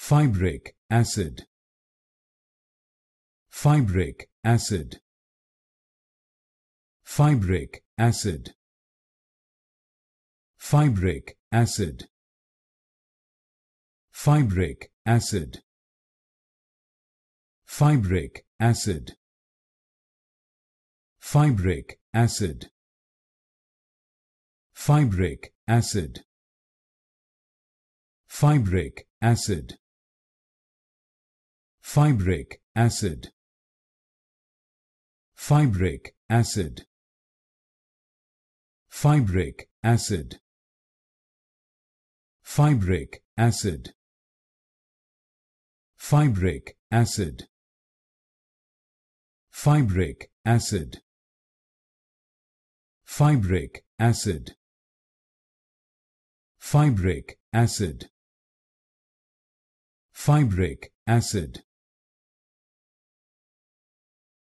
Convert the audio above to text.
Fibric acid Fibric acid Fibric acid Fibric acid Fibric acid Fibric acid Fibric acid Fibric acid Fibric acid Fibric acid Fibric acid Fibric acid Fibric acid Fibric acid Fibric acid Fibric acid Fibric acid Fibric acid